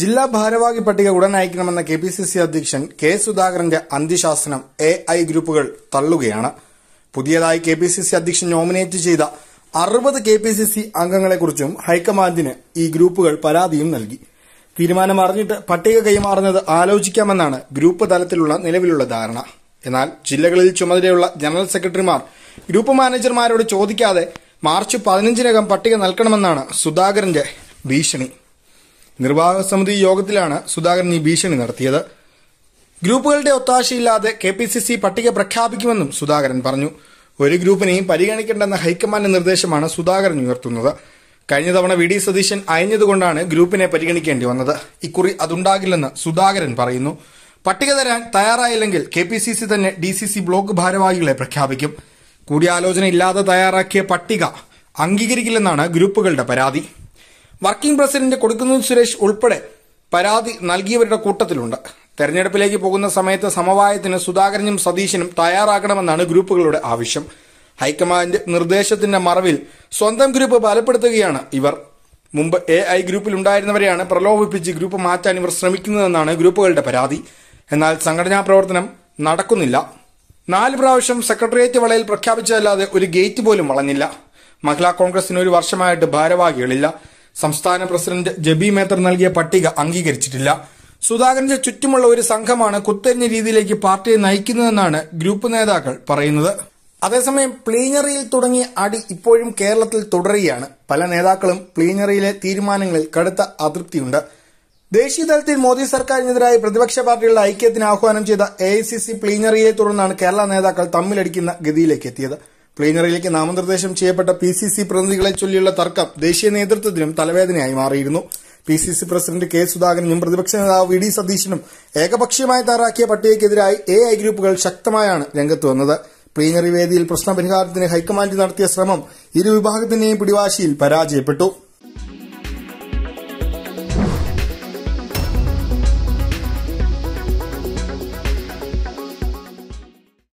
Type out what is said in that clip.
ജില്ലാ ഭാരവാഹി പട്ടിക ഉടൻ അയക്കണമെന്ന കെ പി സി സി അധ്യക്ഷൻ കെ സുധാകരന്റെ അന്ത്യശാസനം എ ഐ ഗ്രൂപ്പുകൾ തള്ളുകയാണ് പുതിയതായി കെ പി സി സി അധ്യക്ഷൻ നോമിനേറ്റ് ചെയ്ത അറുപത് കെ പി സി സി അംഗങ്ങളെക്കുറിച്ചും ഹൈക്കമാൻഡിന് ഈ ഗ്രൂപ്പുകൾ പരാതിയും നൽകി തീരുമാനം അറിഞ്ഞിട്ട് പട്ടിക കൈമാറുന്നത് ആലോചിക്കാമെന്നാണ് ഗ്രൂപ്പ് തലത്തിലുള്ള നിലവിലുള്ള ധാരണ എന്നാൽ ജില്ലകളിൽ ചുമതലയുള്ള ജനറൽ സെക്രട്ടറിമാർ ഗ്രൂപ്പ് മാനേജർമാരോട് ചോദിക്കാതെ മാർച്ച് പതിനഞ്ചിനകം പട്ടിക നൽകണമെന്നാണ് സുധാകരന്റെ ഭീഷണി നിർവാഹക സമിതി യോഗത്തിലാണ് സുധാകരൻ ഈ ഭീഷണി നടത്തിയത് ഗ്രൂപ്പുകളുടെ ഒത്താശയില്ലാതെ കെ പി സി സി പട്ടിക പ്രഖ്യാപിക്കുമെന്നും സുധാകരൻ പറഞ്ഞു ഒരു ഗ്രൂപ്പിനെയും പരിഗണിക്കേണ്ടെന്ന ഹൈക്കമാൻഡ് നിർദ്ദേശമാണ് സുധാകരൻ ഉയർത്തുന്നത് കഴിഞ്ഞ തവണ വി ഡി സതീശൻ അയഞ്ഞതുകൊണ്ടാണ് ഗ്രൂപ്പിനെ പരിഗണിക്കേണ്ടി വന്നത് ഇക്കുറി അതുണ്ടാകില്ലെന്ന് സുധാകരൻ പറയുന്നു പട്ടിക തരാൻ തയ്യാറായില്ലെങ്കിൽ കെ പി സി സി തന്നെ ഡി സി സി ബ്ലോക്ക് ഭാരവാഹികളെ പ്രഖ്യാപിക്കും കൂടിയാലോചന ഇല്ലാതെ തയ്യാറാക്കിയ പട്ടിക അംഗീകരിക്കില്ലെന്നാണ് ഗ്രൂപ്പുകളുടെ പരാതി വർക്കിംഗ് പ്രസിഡന്റ് കൊടുക്കുന്നു സുരേഷ് ഉൾപ്പെടെ പരാതി നൽകിയവരുടെ കൂട്ടത്തിലുണ്ട് തെരഞ്ഞെടുപ്പിലേക്ക് പോകുന്ന സമയത്ത് സമവായത്തിന് സുധാകരനും സതീശനും തയ്യാറാകണമെന്നാണ് ഗ്രൂപ്പുകളുടെ ആവശ്യം ഹൈക്കമാൻഡ് നിർദ്ദേശത്തിന്റെ മറവിൽ സ്വന്തം ഗ്രൂപ്പ് ബലപ്പെടുത്തുകയാണ് ഇവർ മുമ്പ് എ ഐ ഉണ്ടായിരുന്നവരെയാണ് പ്രലോഭിപ്പിച്ച് ഗ്രൂപ്പ് മാറ്റാൻ ഇവർ ശ്രമിക്കുന്നതെന്നാണ് ഗ്രൂപ്പുകളുടെ പരാതി എന്നാൽ സംഘടനാ പ്രവർത്തനം നടക്കുന്നില്ല നാല് പ്രാവശ്യം സെക്രട്ടേറിയറ്റ് വളയിൽ പ്രഖ്യാപിച്ചതല്ലാതെ ഒരു ഗേറ്റ് പോലും വളഞ്ഞില്ല മഹിളാ കോൺഗ്രസിന് ഒരു വർഷമായിട്ട് ഭാരവാഹികളില്ല സംസ്ഥാന പ്രസിഡന്റ് ജബി മേത്തർ നൽകിയ പട്ടിക അംഗീകരിച്ചിട്ടില്ല സുധാകരന്റെ ചുറ്റുമുള്ള ഒരു സംഘമാണ് കുത്തരിഞ്ഞ രീതിയിലേക്ക് പാർട്ടിയെ നയിക്കുന്നതെന്നാണ് ഗ്രൂപ്പ് നേതാക്കൾ പറയുന്നത് അതേസമയം പ്ലീനറിയിൽ തുടങ്ങിയ അടി ഇപ്പോഴും കേരളത്തിൽ തുടരുകയാണ് പല നേതാക്കളും പ്ലീനറിയിലെ തീരുമാനങ്ങളിൽ കടുത്ത അതൃപ്തിയുണ്ട് ദേശീയ തലത്തിൽ മോദി സർക്കാരിനെതിരായി പ്രതിപക്ഷ പാർട്ടികളുടെ ഐക്യത്തിന് ആഹ്വാനം ചെയ്ത എ ഐ സി സി പ്ലീനറിയെ തുടർന്നാണ് കേരള നേതാക്കൾ തമ്മിലടിക്കുന്ന ഗതിയിലേക്ക് എത്തിയത് പ്ലീനറിയിലേക്ക് നാമനിർദ്ദേശം ചെയ്യപ്പെട്ട പി സി സി പ്രതിനിധികളെ ചൊല്ലിയുള്ള തർക്കം ദേശീയ നേതൃത്വത്തിനും തലവേദനയായി മാറിയിരുന്നു P C C president K സുധാകരനും പ്രതിപക്ഷ നേതാവ് വി ഡി സതീശനും ഏകപക്ഷീയമായി തയ്യാറാക്കിയ പട്ടികയ്ക്കെതിരായി എ ഐ ഗ്രൂപ്പുകൾ ശക്തമായാണ് രംഗത്ത് വന്നത് പ്ലീനറി വേദിയിൽ പരിഹാരത്തിന് ഹൈക്കമാൻഡ് നടത്തിയ ശ്രമം ഇരു പിടിവാശിയിൽ പരാജയപ്പെട്ടു